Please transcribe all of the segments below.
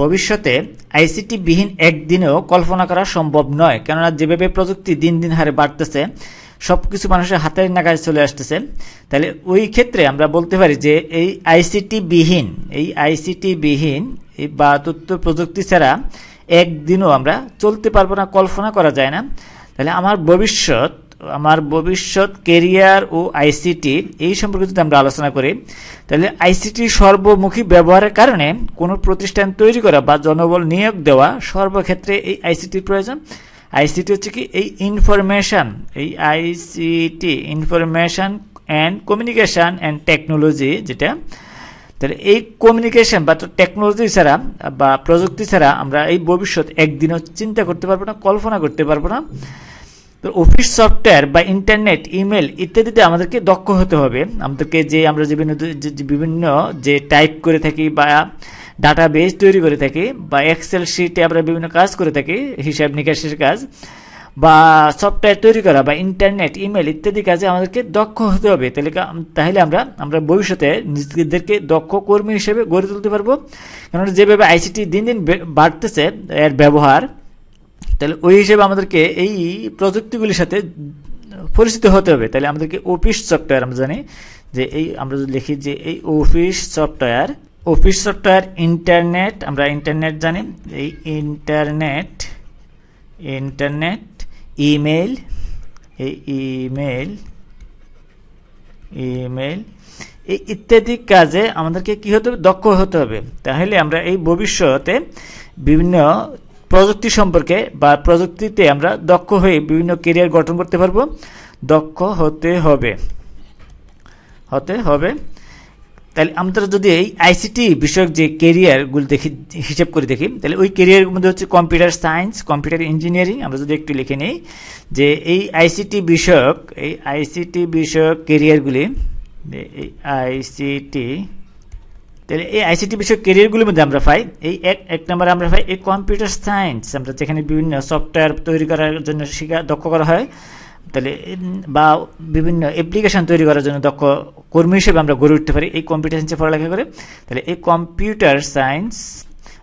ভবিষ্যতে আইসিটি বিহীন একদিনেও কল্পনা করা সম্ভব নয় কেননা যেভাবে প্রযুক্তি দিন দিন হারে বাড়তেছে সব কিছু মানুষের হাতের নাগায় চলে আসতেছে তাহলে ওই ক্ষেত্রে আমরা বলতে পারি যে এই আইসিটি বিহীন এই বিহীন এই বা তথ্য প্রযুক্তি ছাড়া একদিনও আমরা চলতে পারবো না কল্পনা করা যায় না তাহলে আমার ভবিষ্যৎ আমার ভবিষ্যৎ কেরিয়ার ও আইসিটি এই সম্পর্কে যদি আমরা আলোচনা করি তাহলে আইসিটি সর্বমুখী ব্যবহারের কারণে কোনো প্রতিষ্ঠান তৈরি করা বা জনবল নিয়োগ দেওয়া সর্বক্ষেত্রে এই আইসিটির প্রয়োজন আইসিটি হচ্ছে কি এই ইনফরমেশান এই ICT information and communication and technology যেটা তাহলে এই কমিউনিকেশন বা টেকনোলজি ছাড়া বা প্রযুক্তি ছাড়া আমরা এই ভবিষ্যৎ একদিনও চিন্তা করতে পারবো না কল্পনা করতে পারবো না তো অফিস সফটওয়্যার বা ইন্টারনেট ইমেল ইত্যাদিতে আমাদেরকে দক্ষ হতে হবে আমাদেরকে যে আমরা বিভিন্ন বিভিন্ন যে টাইপ করে থাকি বা ডাটা বেস তৈরি করে থাকি বা এক্সেল শিটে আমরা বিভিন্ন কাজ করে থাকি হিসাব নিকাশের কাজ বা সফটওয়্যার তৈরি করা বা ইন্টারনেট ইমেল ইত্যাদি কাজে আমাদেরকে দক্ষ হতে হবে তাহলে তাহলে আমরা আমরা ভবিষ্যতে নিজেদেরকে দক্ষ কর্মী হিসেবে গড়ে তুলতে পারবো কেননা যেভাবে আইসিটি দিন দিন বাড়তেছে এর ব্যবহার তাহলে ওই হিসেবে আমাদেরকে এই প্রযুক্তিগুলির সাথে পরিচিত হতে হবে তাহলে আমাদেরকে অফিস সফটওয়্যার আমরা জানি যে এই আমরা যদি লিখি যে এই office software office software internet আমরা ইন্টারনেট জানি এই ইন্টারনেট ইন্টারনেট ইমেল এই ইমেল ইমেল এই ইত্যাদি কাজে আমাদেরকে কী হতে হবে দক্ষ হতে হবে তাহলে আমরা এই ভবিষ্যতে বিভিন্ন প্রযুক্তি সম্পর্কে বা প্রযুক্তিতে আমরা দক্ষ হয়ে বিভিন্ন কেরিয়ার গঠন করতে পারবো দক্ষ হতে হবে হতে হবে তাহলে আমরা যদি এই আইসিটি বিষয়ক যে কেরিয়ারগুলো দেখি হিসেব করে দেখি তাহলে ওই কেরিয়ারের মধ্যে হচ্ছে কম্পিউটার সায়েন্স কম্পিউটার ইঞ্জিনিয়ারিং আমরা যদি একটু লিখে নিই যে এই আইসিটি বিষয়ক এই আইসিটি বিষয়ক কেরিয়ারগুলি এই আইসিটি তাহলে এই আইসিটি বিষয়ক কেরিয়ারগুলির মধ্যে আমরা পাই এই এক এক নম্বরে আমরা পাই এই কম্পিউটার সায়েন্স আমরা যেখানে বিভিন্ন সফটওয়্যার তৈরি করার জন্য শিখা দক্ষ করা হয় তাহলে বা বিভিন্ন অ্যাপ্লিকেশন তৈরি করার জন্য দক্ষ কর্মী হিসেবে আমরা গড়ে উঠতে পারি এই কম্পিউটার সায়েন্সে পড়ালেখা করে তাহলে এই কম্পিউটার সায়েন্স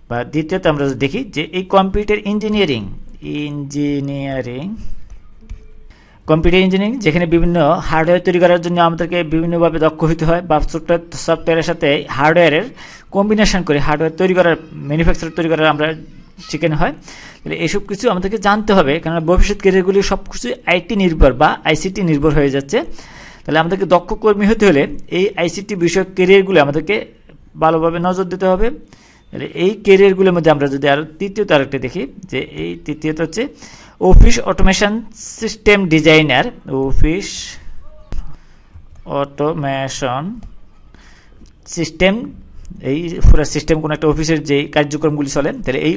বা দ্বিতীয়ত আমরা দেখি যে এই computer engineering engineering computer engineering যেখানে বিভিন্ন হার্ডওয়্যার তৈরি করার জন্য আমাদেরকে বিভিন্নভাবে দক্ষ হতে হয় বা সফটওয়্যার সফটওয়্যারের সাথে হার্ডওয়্যারের কম্বিনেশন করে হার্ডওয়্যার তৈরি করার ম্যানুফ্যাকচার তৈরি করার আমরা চিকেন হয় তাহলে এসব কিছু আমাদেরকে জানতে হবে কেননা ভবিষ্যৎ কেরিয়ারগুলি সব কিছু আইটি নির্ভর বা আইসিটি নির্ভর হয়ে যাচ্ছে তাহলে আমাদেরকে দক্ষ কর্মী হতে হলে এই আইসিটি বিষয়ক কেরিয়ারগুলো আমাদেরকে ভালোভাবে নজর দিতে হবে তাহলে এই কেরিয়ারগুলোর মধ্যে আমরা যদি আরও তৃতীয়ত আরেকটা দেখি যে এই তৃতীয়ত হচ্ছে office automation system designer office automation system এই পুরো সিস্টেম কোনো একটা অফিসের যে কার্যক্রমগুলি চলে তাহলে এই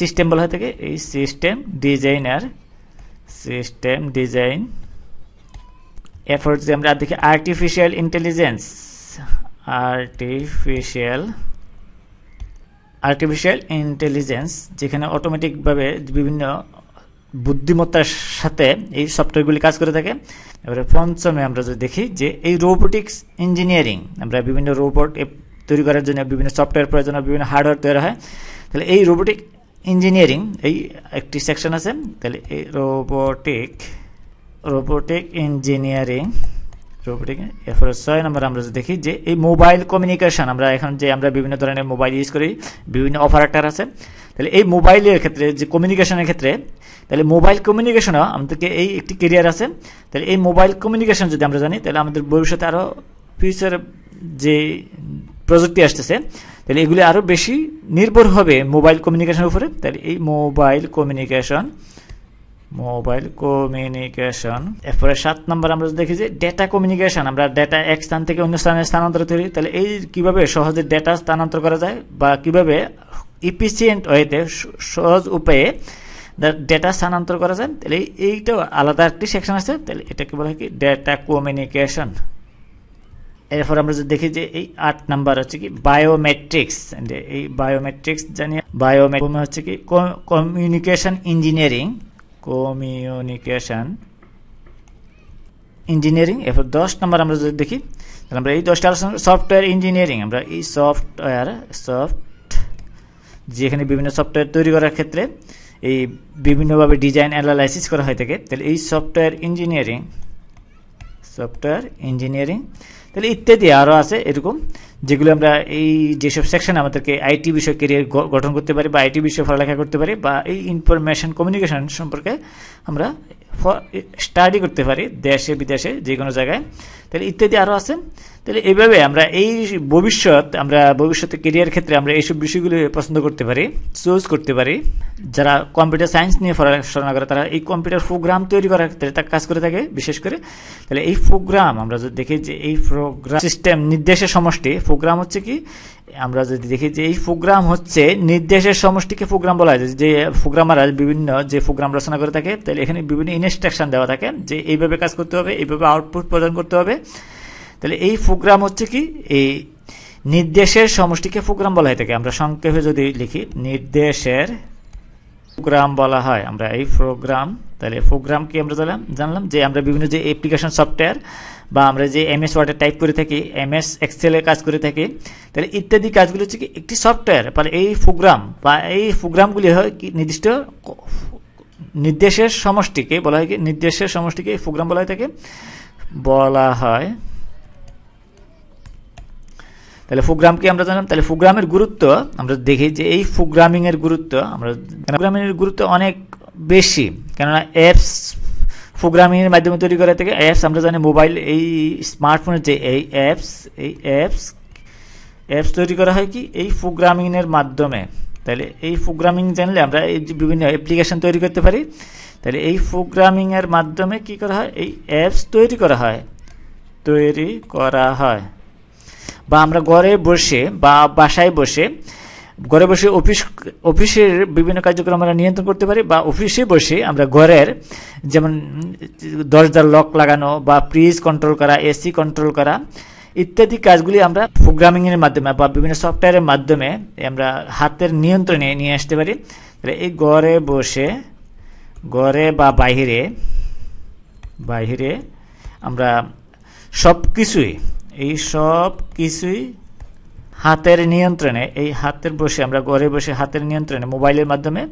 সিস্টেম বলা হয় থাকে এই সিস্টেম ডিজাইনার সিস্টেম ডিজাইন এরপর যে আমরা দেখি artificial intelligence artificial artificial intelligence যেখানে অটোমেটিকভাবে বিভিন্ন বুদ্ধিমত্তার সাথে এই সফটওয়্যারগুলি কাজ করে থাকে এবারে পঞ্চমে আমরা যদি দেখি যে এই রোবোটিক্স ইঞ্জিনিয়ারিং আমরা বিভিন্ন রোবট তৈরি করার জন্য বিভিন্ন সফটওয়্যার প্রয়োজন হয় বিভিন্ন হার্ডওয়্যার তৈরি হয় তাহলে এই রোবোটিক ইঞ্জিনিয়ারিং এই একটি সেকশন আছে তাহলে এই রোবোটিক রোবোটিক ইঞ্জিনিয়ারিং ঠিক এরপরে ছয় নম্বর আমরা দেখি যে এই মোবাইল কমিউনিকেশন আমরা এখন যে আমরা বিভিন্ন ধরনের মোবাইল ইউজ করি বিভিন্ন অপারেটার আছে তাহলে এই মোবাইলের ক্ষেত্রে যে কমিউনিকেশনের ক্ষেত্রে তাহলে মোবাইল কমিউনিকেশনও আমাদেরকে এই একটি কেরিয়ার আছে তাহলে এই মোবাইল কমিউনিকেশন যদি আমরা জানি তাহলে আমাদের ভবিষ্যতে আরও ফিউচার যে প্রযুক্তি আসতেছে তাহলে এগুলি আরও বেশি নির্ভর হবে মোবাইল কমিউনিকেশনের উপরে তাহলে এই মোবাইল কমিউনিকেশন মোবাইল কমিউনিকেশন এরপরে সাত নম্বর আমরা দেখি যে ডেটা কমিউনিকেশন আমরা ডেটা এক স্থান থেকে অন্য স্থানে স্থানান্তর করি তাহলে এই কিভাবে সহজে ডেটা স্থানান্তর করা যায় বা কিভাবে ইফিসিয়েন্ট ওয়েতে সহজ উপায়ে ডেটা স্থানান্তর করা যায় তাহলে এইটাও আলাদা একটি সেকশন আছে তাহলে এটাকে বলা হয় কি ডেটা কমিউনিকেশন এরপর আমরা যদি দেখি যে এই আট নাম্বার হচ্ছে কি বায়োমেট্রিক্স এই বায়োমেট্রিক্স জানি বায়োমেট্রিক হচ্ছে কি কমিউনিকেশন ইঞ্জিনিয়ারিং কমিউনিকেশন ইঞ্জিনিয়ারিং এরপর দশ নম্বর আমরা যদি দেখি তাহলে আমরা এই দশটা আলোচনা সফটওয়্যার ইঞ্জিনিয়ারিং আমরা এই সফটওয়্যার সফট যেখানে বিভিন্ন সফটওয়্যার তৈরি করার ক্ষেত্রে এই বিভিন্নভাবে ডিজাইন অ্যানালাইসিস করা হয়ে থাকে তাহলে এই সফটওয়্যার ইঞ্জিনিয়ারিং সফটওয়্যার ইঞ্জিনিয়ারিং তাহলে ইত্যাদি আরও আছে এরকম যেগুলো আমরা এই যেসব সেকশন আমাদেরকে আইটি বিষয়ে কেরিয়ার গঠন করতে পারি বা আইটি বিষয়ে পড়ালেখা করতে পারি বা এই ইনফরমেশন কমিউনিকেশন সম্পর্কে আমরা স্টাডি করতে পারি দেশে বিদেশে যে কোনো জায়গায় তাহলে ইত্যাদি আরও আছে তাহলে এইভাবে আমরা এই ভবিষ্যৎ আমরা ভবিষ্যতে কেরিয়ার ক্ষেত্রে আমরা এইসব বিষয়গুলি পছন্দ করতে পারি চুজ করতে পারি যারা কম্পিউটার সায়েন্স নিয়ে পড়াশোনা করে তারা এই কম্পিউটার প্রোগ্রাম তৈরি করার ক্ষেত্রে তার কাজ করে থাকে বিশেষ করে তাহলে এই প্রোগ্রাম আমরা যদি দেখি যে এই প্রোগ্রাম সিস্টেম নির্দেশের সমষ্টি প্রোগ্রাম হচ্ছে কি আমরা যদি দেখি যে এই প্রোগ্রাম হচ্ছে নির্দেশের সমষ্টিকে প্রোগ্রাম বলা হয় যে প্রোগ্রামার বিভিন্ন যে প্রোগ্রাম রচনা করে থাকে তাহলে এখানে বিভিন্ন ইনস্ট্রাকশন দেওয়া থাকে যে এইভাবে কাজ করতে হবে এইভাবে আউটপুট প্রদান করতে হবে তাহলে এই প্রোগ্রাম হচ্ছে কি এই নির্দেশের সমষ্টিকে প্রোগ্রাম বলা হয়ে থাকে আমরা সংক্ষেপে যদি লিখি নির্দেশের প্রোগ্রাম বলা হয় আমরা এই প্রোগ্রাম তাহলে প্রোগ্রাম কি আমরা জানলাম জানলাম যে আমরা বিভিন্ন যে অ্যাপ্লিকেশন সফটওয়্যার বা আমরা যে এম এস ওয়ার্ডে টাইপ করে থাকি এম এস এক্সেলের কাজ করে থাকি তাহলে ইত্যাদি কাজগুলো হচ্ছে কি একটি সফটওয়্যার বা এই প্রোগ্রাম বা এই প্রোগ্রামগুলি হয় কি নির্দিষ্ট নির্দেশের সমষ্টিকে বলা হয় কি নির্দেশের সমষ্টিকে এই প্রোগ্রাম বলা হয় থাকে বলা হয় তাহলে প্রোগ্রামকে আমরা জানলাম তাহলে প্রোগ্রামের গুরুত্ব আমরা দেখি যে এই প্রোগ্রামিংয়ের গুরুত্ব আমরা প্রোগ্রামিংয়ের গুরুত্ব অনেক বেশি কেননা অ্যাপস প্রোগ্রামিংয়ের মাধ্যমে তৈরি করা থেকে অ্যাপস আমরা জানি মোবাইল এই স্মার্টফোনের যে এই অ্যাপস এই অ্যাপস অ্যাপস তৈরি করা হয় কি এই প্রোগ্রামিংয়ের মাধ্যমে তাহলে এই প্রোগ্রামিং জানলে আমরা এই বিভিন্ন অ্যাপ্লিকেশন তৈরি করতে পারি তাহলে এই প্রোগ্রামিংয়ের মাধ্যমে কি করা হয় এই অ্যাপস তৈরি করা হয় তৈরি করা হয় বা আমরা ঘরে বসে বা বাসায় বসে ঘরে বসে অফিস অফিসের বিভিন্ন কার্যক্রম আমরা নিয়ন্ত্রণ করতে পারি বা অফিসে বসে আমরা ঘরের যেমন দরজার লক লাগানো বা ফ্রিজ কন্ট্রোল করা এসি কন্ট্রোল করা ইত্যাদি কাজগুলি আমরা প্রোগ্রামিংয়ের মাধ্যমে বা বিভিন্ন সফটওয়্যারের মাধ্যমে আমরা হাতের নিয়ন্ত্রণে নিয়ে আসতে পারি এই ঘরে বসে ঘরে বা বাহিরে বাহিরে আমরা সব কিছুই এই সব কিছুই হাতের নিয়ন্ত্রণে এই হাতের বসে আমরা ঘরে বসে হাতের নিয়ন্ত্রণে মোবাইলের মাধ্যমে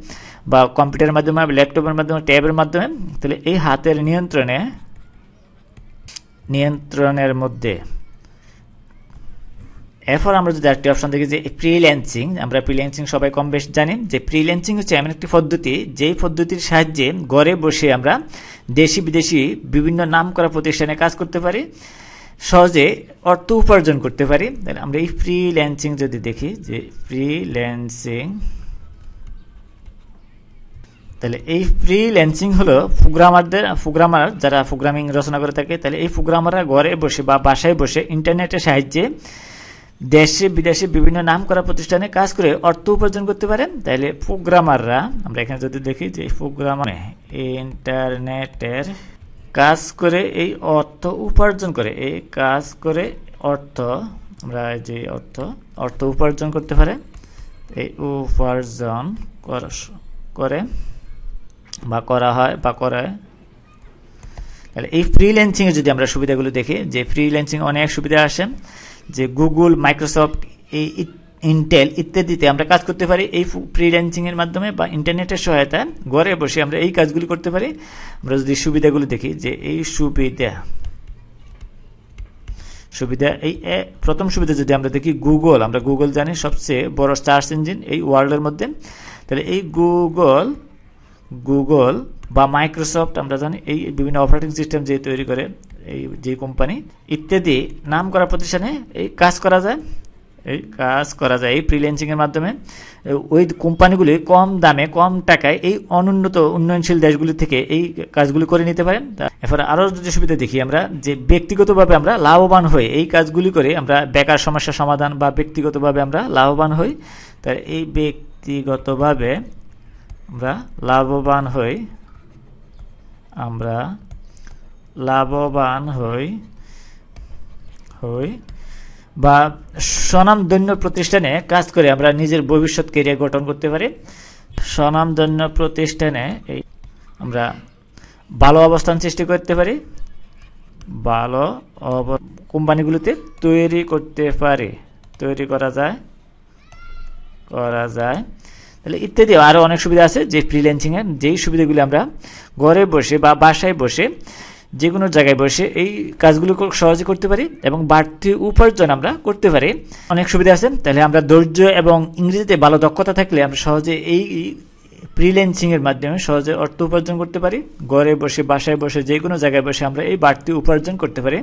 বা কম্পিউটারের মাধ্যমে ল্যাপটপের মাধ্যমে ট্যাবের মাধ্যমে তাহলে এই হাতের নিয়ন্ত্রণে নিয়ন্ত্রণের মধ্যে এরপর আমরা যদি আরেকটি অপশন দেখি যে প্রিল্যান্সিং আমরা প্রিল্যান্সিং সবাই কম বেশ জানি যে প্রিল্যান্সিং হচ্ছে এমন একটি পদ্ধতি যেই পদ্ধতির সাহায্যে ঘরে বসে আমরা দেশি বিদেশি বিভিন্ন নাম করা প্রতিষ্ঠানে কাজ করতে পারি সহজে অর্থ উপার্জন করতে পারি তাহলে আমরা এই ফ্রিল্যান্সিং যদি দেখি যে ফ্রিল্যান্সিং তাহলে এই ফ্রিল্যান্সিং হলো প্রোগ্রামারদের প্রোগ্রামার যারা প্রোগ্রামিং রচনা করে থাকে তাহলে এই প্রোগ্রামাররা ঘরে বসে বা বাসায় বসে ইন্টারনেটের সাহায্যে দেশে বিদেশে বিভিন্ন নাম করা প্রতিষ্ঠানে কাজ করে অর্থ উপার্জন করতে পারেন তাহলে প্রোগ্রামাররা আমরা এখানে যদি দেখি যে প্রোগ্রামার ইন্টারনেটের কাজ করে এই অর্থ উপার্জন করে এই কাজ করে অর্থ আমরা যে অর্থ অর্থ উপার্জন করতে পারে এই উপার্জন করে বা করা হয় বা করায় তাহলে এই ফ্রিল্যান্সিংয়ে যদি আমরা সুবিধাগুলো দেখি যে ফ্রিল্যান্সিং অনেক সুবিধা আসে যে গুগল মাইক্রোসফট এই ইন্টেল ইত্যাদিতে আমরা কাজ করতে পারি এই ফ্রিল্যান্সিংয়ের মাধ্যমে বা ইন্টারনেটের সহায়তায় ঘরে বসে আমরা এই কাজগুলি করতে পারি আমরা যদি সুবিধাগুলো দেখি যে এই সুবিধা সুবিধা এই প্রথম সুবিধা যদি আমরা দেখি গুগল আমরা গুগল জানি সবচেয়ে বড় সার্চ ইঞ্জিন এই ওয়ার্ল্ডের মধ্যে তাহলে এই গুগল গুগল বা মাইক্রোসফট আমরা জানি এই বিভিন্ন অপারেটিং সিস্টেম যে তৈরি করে এই যে কোম্পানি ইত্যাদি নাম করা প্রতিষ্ঠানে এই কাজ করা যায় এই কাজ করা যায় এই ফ্রিল্যান্সিংয়ের মাধ্যমে ওই কোম্পানিগুলি কম দামে কম টাকায় এই অনুন্নত উন্নয়নশীল দেশগুলি থেকে এই কাজগুলি করে নিতে পারেন এরপরে আরও যে সুবিধা দেখি আমরা যে ব্যক্তিগতভাবে আমরা লাভবান হই এই কাজগুলি করে আমরা বেকার সমস্যা সমাধান বা ব্যক্তিগতভাবে আমরা লাভবান হই তাই এই ব্যক্তিগতভাবে আমরা লাভবান হই আমরা লাভবান হই হই বা স্বনামধন্য প্রতিষ্ঠানে কাজ করে আমরা নিজের ভবিষ্যৎ কেরিয়ার গঠন করতে পারি স্বনামধন্য প্রতিষ্ঠানে এই আমরা ভালো অবস্থান সৃষ্টি করতে পারি ভালো কোম্পানিগুলোতে তৈরি করতে পারি তৈরি করা যায় করা যায় তাহলে ইত্যাদি আরও অনেক সুবিধা আছে যে ফ্রিল্যান্সিংয়ের যেই সুবিধাগুলি আমরা ঘরে বসে বা বাসায় বসে যে কোনো জায়গায় বসে এই কাজগুলো সহজে করতে পারি এবং বাড়তি উপার্জন আমরা করতে পারি অনেক সুবিধা আছে তাহলে আমরা ধৈর্য এবং ইংরেজিতে ভালো দক্ষতা থাকলে আমরা সহজে এই ফ্রিল্যান্সিংয়ের মাধ্যমে সহজে অর্থ উপার্জন করতে পারি ঘরে বসে বাসায় বসে যে কোনো জায়গায় বসে আমরা এই বাড়তি উপার্জন করতে পারি